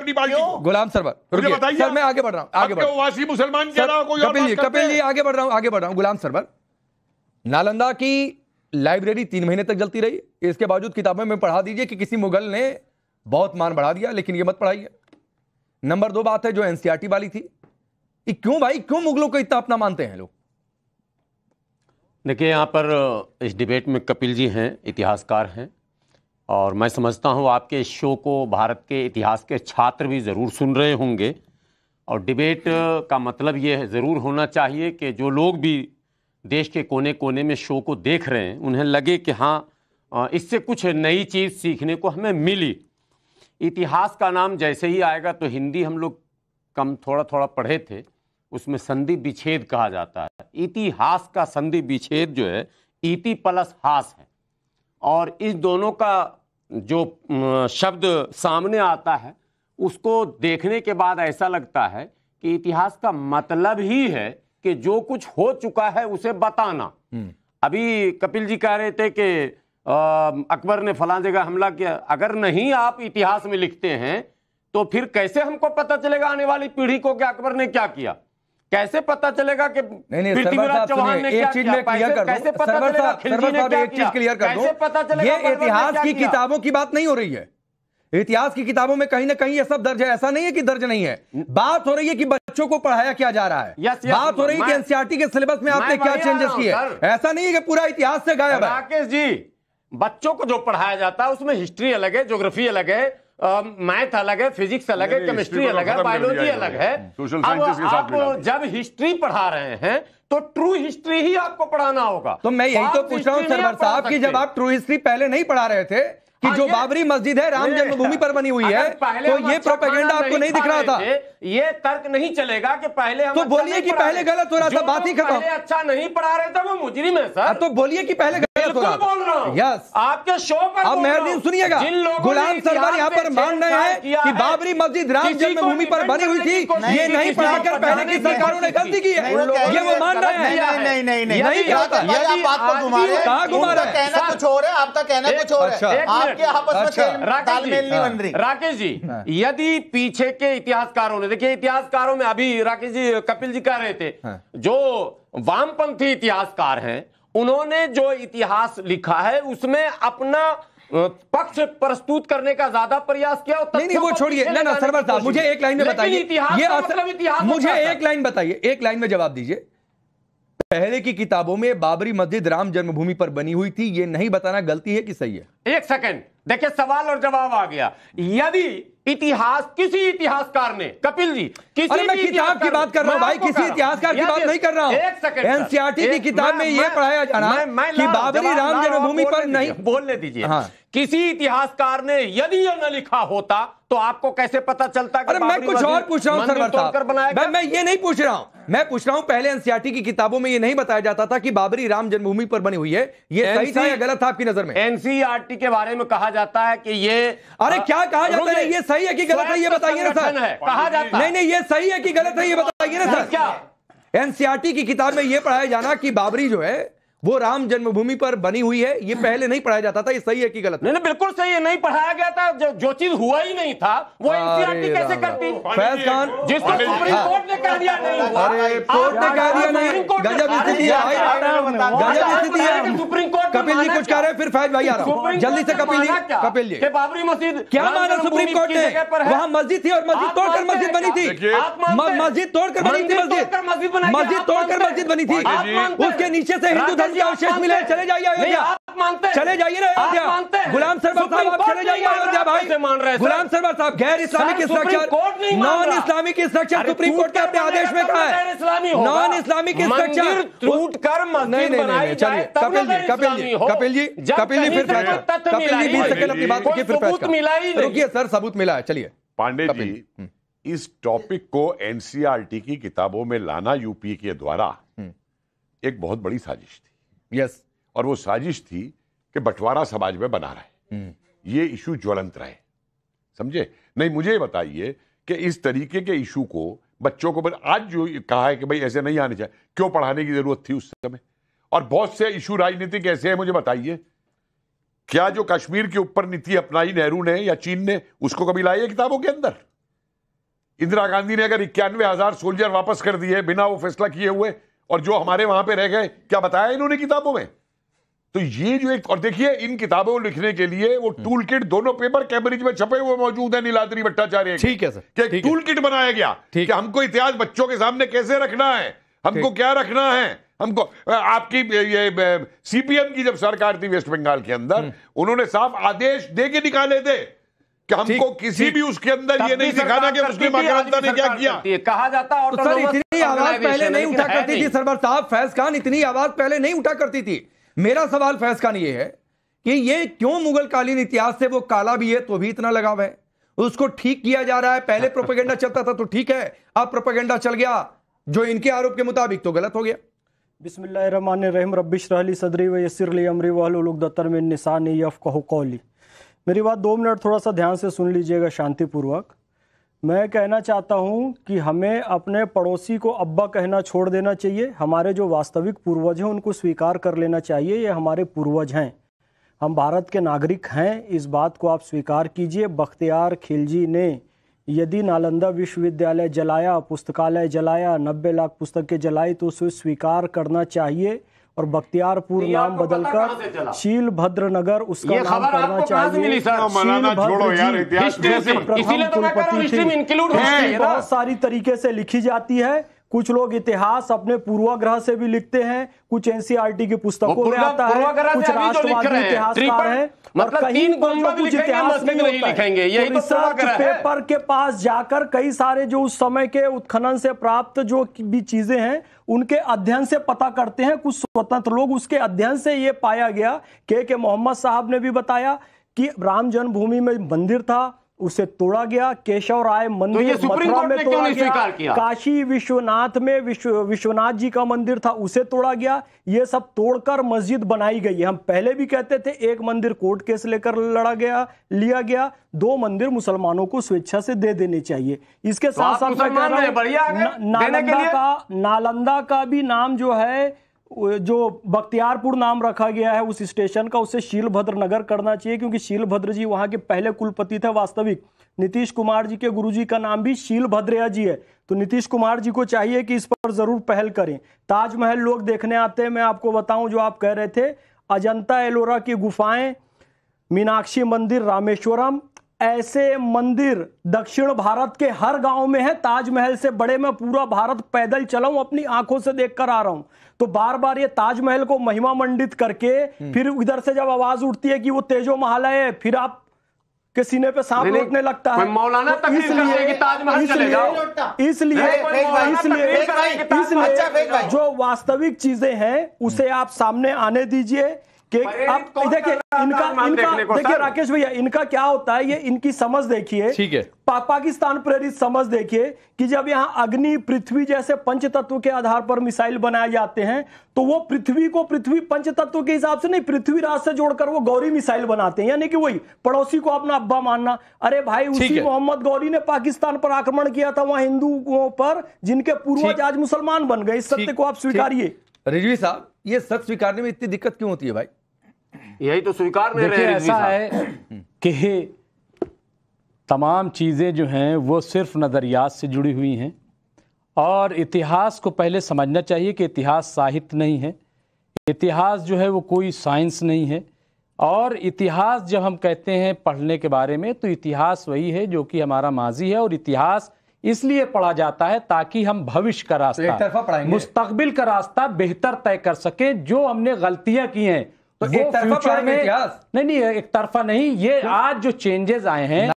अपनी पार्टी गुलाम सरवर मुझे बताइए सर मैं आगे बढ़ रहा हूँ आगे बढ़ वासी मुसलमान कह रहा कोई कपिल जी कपिल जी आगे बढ़ रहा हूँ आगे बढ़ रहा हूँ गुलाम सरवर नालंदा की लाइब्रेरी तीन महीने तक जलती रही इसके बावजूद किताबों में पढ़ा दीजिए कि किसी मुगल ने बहुत मान बढ़ा दिया लेकिन ये मत पढ़ाइए नंबर दो बात है जो एनसीआरटी वाली थी ये क्यों भाई क्यों मुगलों को इतना अपना मानते हैं लोग देखिए यहाँ पर इस डिबेट में कपिल जी हैं इतिहासकार हैं और मैं समझता हूँ आपके इस शो को भारत के इतिहास के छात्र भी ज़रूर सुन रहे होंगे और डिबेट का मतलब ये है ज़रूर होना चाहिए कि जो लोग भी देश के कोने कोने में शो को देख रहे हैं उन्हें लगे कि हाँ इससे कुछ नई चीज़ सीखने को हमें मिली इतिहास का नाम जैसे ही आएगा तो हिंदी हम लोग कम थोड़ा थोड़ा पढ़े थे उसमें संधि विच्छेद कहा जाता है इतिहास का संधि विच्छेद जो है इति प्लस हास है और इस दोनों का जो शब्द सामने आता है उसको देखने के बाद ऐसा लगता है कि इतिहास का मतलब ही है कि जो कुछ हो चुका है उसे बताना हम्म। अभी कपिल जी कह रहे थे कि अकबर ने फला जगह हमला किया अगर नहीं आप इतिहास में लिखते हैं तो फिर कैसे हमको पता चलेगा आने वाली पीढ़ी को कि अकबर ने क्या किया कैसे पता चलेगा कि नहीं नहीं पृथ्वीराज चौहान ने एक चीज में क्लियर कर कैसे पता चलेगा खिलजी ने एक चीज क्लियर कर दो पता चलेगा ये इतिहास की किताबों की बात नहीं हो रही है इतिहास की किताबों में कहीं ना कहीं ये सब दर्ज है ऐसा नहीं है कि दर्ज नहीं है बात हो रही है कि बच्चों को पढ़ाया क्या जा रहा है यस, यस, बात हो रही है कि एनसीआरटी e के सिलेबस में आपने क्या चेंजेस किए ऐसा नहीं है कि पूरा इतिहास से गायब है राकेश जी बच्चों को जो पढ़ाया जाता है उसमें हिस्ट्री अलग है ज्योग्राफी अलग है मैथ अलग है फिजिक्स अलग है केमिस्ट्री अलग है बायोलॉजी अलग है अब आप जब हिस्ट्री पढ़ा रहे हैं तो ट्रू हिस्ट्री ही आपको पढ़ाना होगा तो मैं यही तो पूछ रहा हूँ सरवर साहब की जब आप ट्रू हिस्ट्री पहले नहीं पढ़ा रहे थे कि हाँ, जो बाबरी मस्जिद है राम जन्मभूमि पर बनी हुई है तो ये प्रोपेगेंडा अच्छा आपको नहीं दिख रहा था ये तर्क नहीं चलेगा कि पहले हम तो अच्छा बोलिए कि पहले गलत हो रहा था बात ही खत्म अच्छा नहीं पढ़ा रहे थे वो मुजरिम है सर तो बोलिए कि पहले गलत हो रहा था यस आपके शो पर अब मेहरदीन सुनिएगा गुलाम सरदार यहाँ पर मान रहे हैं कि बाबरी मस्जिद राम जन्मभूमि पर बनी हुई थी ये नहीं पढ़ाकर पहले की सरकारों ने गलती की है ये वो मान रहे हैं नहीं नहीं नहीं अच्छा। अच्छा। राकेश जी हाँ। हाँ। यदि पीछे के इतिहासकारों ने देखिए इतिहासकारों में अभी राकेश जी कपिल जी कह रहे थे हाँ। जो वामपंथी इतिहासकार हैं उन्होंने जो इतिहास लिखा है उसमें अपना पक्ष प्रस्तुत करने का ज्यादा प्रयास किया और नहीं नहीं वो छोड़िए ना ना सरवर साहब मुझे एक लाइन में बताइए ये इतिहास मतलब मुझे अच्छा एक लाइन बताइए एक लाइन में जवाब दीजिए पहले की किताबों में बाबरी मस्जिद राम जन्मभूमि पर बनी हुई थी यह नहीं बताना गलती है कि सही है एक सेकेंड देखिए सवाल और जवाब आ गया यदि इतिहास किसी इतिहासकार ने कपिल जी किसी अरे मैं किताब की बात कर रहा हूं भाई किसी इतिहासकार की बात नहीं कर रहा हूं एनसीआरटी की किताब में यह पढ़ाया जा रहा है कि बाबरी राम जन्मभूमि पर नहीं बोलने दीजिए हाँ। किसी इतिहासकार ने यदि यह न लिखा होता तो आपको कैसे पता चलता कि अरे मैं कुछ और पूछ रहा हूँ सरवर साहब मैं, मैं ये नहीं पूछ रहा हूँ मैं पूछ रहा हूँ पहले एनसीआरटी की किताबों में ये नहीं बताया जाता था कि बाबरी राम जन्मभूमि पर बनी हुई है ये सही था या गलत था आपकी नजर में एनसीआर के बारे में कहा जाता है कि ये अरे क्या कहा जाता है ये सही है कि गलत है ये बताइए ना सर कहा जाता नहीं नहीं ये सही है कि गलत है ये बताइए ना सर क्या एनसीआरटी की किताब में यह पढ़ाया जाना कि बाबरी जो है वो राम जन्मभूमि पर बनी हुई है ये पहले नहीं पढ़ाया जाता था ये सही है कि गलत नहीं बिल्कुल सही है नहीं पढ़ाया गया था जो, जो चीज हुआ ही नहीं था वो कैसे करती फैज खान जिसको सुप्रीम हाँ। कोर्ट ने कह दिया नहीं कोर्ट ने कह दिया गजब स्थिति है सुप्रीम कोर्ट कपिल जी कुछ कह रहे हैं फिर फैज भाई आ रहा जल्दी से कपिल जी कपिल जी बाबरी मस्जिद क्या माना सुप्रीम कोर्ट ने वहाँ मस्जिद थी और मस्जिद तोड़कर मस्जिद बनी थी मस्जिद तोड़कर बनी थी मस्जिद मस्जिद तोड़कर मस्जिद बनी थी उसके नीचे से हिंदू संविधान के अवशेष मिले चले जाइए अयोध्या आप मानते चले जाइए ना अयोध्या गुलाम सरवर साहब आप चले जाइए अयोध्या भाई से मान रहे हैं गुलाम सरवर साहब गैर Islamic structure non Islamic structure supreme court के अपने आदेश में तो कहा है नॉन इस्लामिक स्ट्रक्चर टूट कर नहीं नहीं चलिए कपिल जी कपिल जी कपिल जी कपिल जी फिर कपिल जी बीस सेकंड अपनी बात रखिए फिर रुकिए सर सबूत मिला है चलिए पांडे जी हम्म। इस टॉपिक को एनसीआरटी e की किताबों में लाना यूपीए के द्वारा हम्म। एक बहुत बड़ी साजिश थी यस और वो साजिश थी कि बंटवारा समाज में बना रहे हम्म। ये इशू ज्वलंत रहे समझे नहीं मुझे बताइए कि इस तरीके के इशू को बच्चों को आज जो कहा है कि भाई ऐसे नहीं आने चाहिए क्यों पढ़ाने की जरूरत थी उस समय और बहुत से इशू राजनीतिक ऐसे हैं मुझे बताइए क्या जो कश्मीर के ऊपर नीति अपनाई नेहरू ने या चीन ने उसको कभी लाई है किताबों के अंदर इंदिरा गांधी ने अगर इक्यानवे हजार सोल्जर वापस कर दिए बिना वो फैसला किए हुए और जो हमारे वहां पे रह गए क्या बताया इन्होंने किताबों में तो ये जो एक और देखिए इन किताबों लिखने के लिए वो टूल हम्म। किट दोनों पेपर कैम्ब्रिज में छपे हुए मौजूद है नीलाद्री भट्टाचार्य ठीक है सर कि टूल किट बनाया गया कि हमको इतिहास बच्चों के सामने कैसे रखना है हमको क्या रखना है हमको आपकी ये सीपीएम की जब सरकार थी वेस्ट बंगाल के अंदर हम्म। उन्होंने साफ आदेश दे के निकाले थे कि हमको किसी भी उसके अंदर ये नहीं सिखाना कि मुस्लिम आक्रांता ने क्या किया कहा जाता और तो सर इतनी आवाज पहले नहीं उठा करती थी सरबर साहब फैज खान इतनी आवाज पहले नहीं उठा करती थी मेरा सवाल फैज खान ये है कि ये क्यों मुगल कालीन इतिहास से वो काला भी है तो भी इतना लगाव है उसको ठीक किया जा रहा है पहले प्रोपेगेंडा चलता था तो ठीक है अब प्रोपेगेंडा चल गया जो इनके आरोप के मुताबिक तो गलत हो गया बिसमीम रबिश रहली सदरी व यसरली अमरी दत्तर में निसान यफ़ कहो कौली मेरी बात दो मिनट थोड़ा सा ध्यान से सुन लीजिएगा शांतिपूर्वक मैं कहना चाहता हूँ कि हमें अपने पड़ोसी को अब्बा कहना छोड़ देना चाहिए हमारे जो वास्तविक पूर्वज हैं उनको स्वीकार कर लेना चाहिए ये हमारे पूर्वज हैं हम भारत के नागरिक हैं इस बात को आप स्वीकार कीजिए बख्तियार खिलजी ने यदि नालंदा विश्वविद्यालय जलाया पुस्तकालय जलाया नब्बे लाख पुस्तकें जलाई तो उसे स्वीकार करना चाहिए और बख्तियारपुर तो नाम बदलकर शील भद्र नगर उसका नाम करना चाहिए तो कुलपति बहुत सारी तरीके से लिखी जाती है कुछ लोग इतिहास अपने पूर्वाग्रह से भी लिखते हैं कुछ एनसीईआरटी e की पुस्तकों में आता है कुछ तो राष्ट्रवादी इतिहासकार हैं मतलब कहीं कुछ इतिहास नहीं लिखेंगे यही तो रिसर्च तो पेपर के पास जाकर कई सारे जो उस समय के उत्खनन से प्राप्त जो भी चीजें हैं उनके अध्ययन से पता करते हैं कुछ स्वतंत्र लोग उसके अध्ययन से ये पाया गया के के मोहम्मद साहब ने भी बताया कि राम जन्मभूमि में मंदिर था उसे तोड़ा गया केशव राय मंदिर तो कोर्ट में क्यों नहीं स्वीकार किया? काशी विश्वनाथ में विश्व विश्वनाथ जी का मंदिर था उसे तोड़ा गया ये सब तोड़कर मस्जिद बनाई गई हम पहले भी कहते थे एक मंदिर कोर्ट केस लेकर लड़ा गया लिया गया दो मंदिर मुसलमानों को स्वेच्छा से दे देने चाहिए इसके तो साथ साथ नालंदा का नालंदा का भी नाम जो है जो बख्तियारपुर नाम रखा गया है उस स्टेशन का उसे शीलभद्र नगर करना चाहिए क्योंकि शीलभद्र जी वहाँ के पहले कुलपति थे वास्तविक नीतीश कुमार जी के गुरुजी का नाम भी शीलभद्रया जी है तो नीतीश कुमार जी को चाहिए कि इस पर जरूर पहल करें ताजमहल लोग देखने आते हैं मैं आपको बताऊं जो आप कह रहे थे अजंता एलोरा की गुफाएं मीनाक्षी मंदिर रामेश्वरम ऐसे मंदिर दक्षिण भारत के हर गांव में है ताजमहल से बड़े मैं पूरा भारत पैदल चला हूं अपनी आंखों से देखकर आ रहा हूं तो बार बार ये ताजमहल को महिमा मंडित करके हम्म। फिर इधर से जब आवाज उठती है कि वो तेजो महालय है फिर आप के सीने पे सांप लौटने लगता है मौलाना तो इसलिए इसलिए इसलिए इसलिए अच्छा, जो वास्तविक चीजें हैं उसे हम्म। आप सामने आने दीजिए कि अब देखिए इनका इनका देखिए राकेश भैया इनका क्या होता है ये इनकी समझ देखिए ठीक है पाकिस्तान प्रेरित समझ देखिए कि जब यहाँ अग्नि पृथ्वी जैसे पंच तत्व के आधार पर मिसाइल बनाए जाते हैं तो वो पृथ्वी को पृथ्वी पंच तत्व के हिसाब से नहीं पृथ्वी राज से जोड़कर वो गौरी मिसाइल बनाते हैं यानी कि वही पड़ोसी को अपना अब्बा मानना अरे भाई उसी मोहम्मद गौरी ने पाकिस्तान पर आक्रमण किया था वहां हिंदुओं पर जिनके पूर्वज आज मुसलमान बन गए इस सत्य को आप स्वीकारिए रिजवी साहब ये सच स्वीकारने में इतनी दिक्कत क्यों होती है भाई यही तो स्वीकार नहीं रहे ऐसा है कि तमाम चीज़ें जो हैं वो सिर्फ नज़रियात से जुड़ी हुई हैं और इतिहास को पहले समझना चाहिए कि इतिहास साहित्य नहीं है इतिहास जो है वो कोई साइंस नहीं है और इतिहास जब हम कहते हैं पढ़ने के बारे में तो इतिहास वही है जो कि हमारा माजी है और इतिहास इसलिए पढ़ा जाता है ताकि हम भविष्य का तो रास्ता मुस्तकबिल का रास्ता बेहतर तय कर सकें जो हमने गलतियां की हैं तो एक तरफा में नहीं नहीं एक तरफा नहीं ये आज जो चेंजेस आए हैं